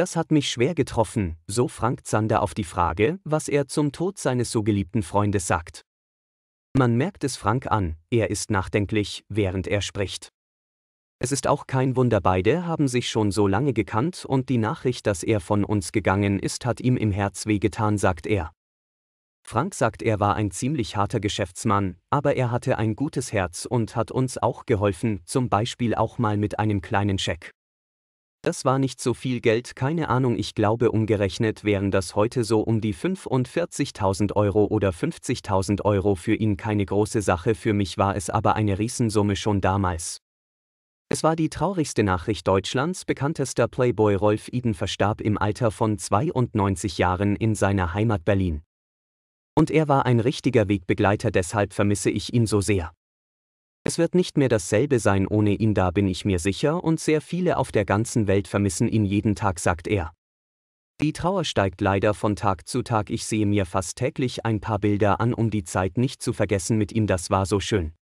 Das hat mich schwer getroffen, so Frank Zander auf die Frage, was er zum Tod seines so geliebten Freundes sagt. Man merkt es Frank an, er ist nachdenklich, während er spricht. Es ist auch kein Wunder, beide haben sich schon so lange gekannt und die Nachricht, dass er von uns gegangen ist, hat ihm im Herz wehgetan, sagt er. Frank sagt, er war ein ziemlich harter Geschäftsmann, aber er hatte ein gutes Herz und hat uns auch geholfen, zum Beispiel auch mal mit einem kleinen Scheck. Das war nicht so viel Geld, keine Ahnung, ich glaube umgerechnet wären das heute so um die 45.000 Euro oder 50.000 Euro für ihn keine große Sache, für mich war es aber eine Riesensumme schon damals. Es war die traurigste Nachricht Deutschlands, bekanntester Playboy Rolf Eden verstarb im Alter von 92 Jahren in seiner Heimat Berlin. Und er war ein richtiger Wegbegleiter, deshalb vermisse ich ihn so sehr. Es wird nicht mehr dasselbe sein ohne ihn, da bin ich mir sicher, und sehr viele auf der ganzen Welt vermissen ihn jeden Tag, sagt er. Die Trauer steigt leider von Tag zu Tag, ich sehe mir fast täglich ein paar Bilder an, um die Zeit nicht zu vergessen mit ihm, das war so schön.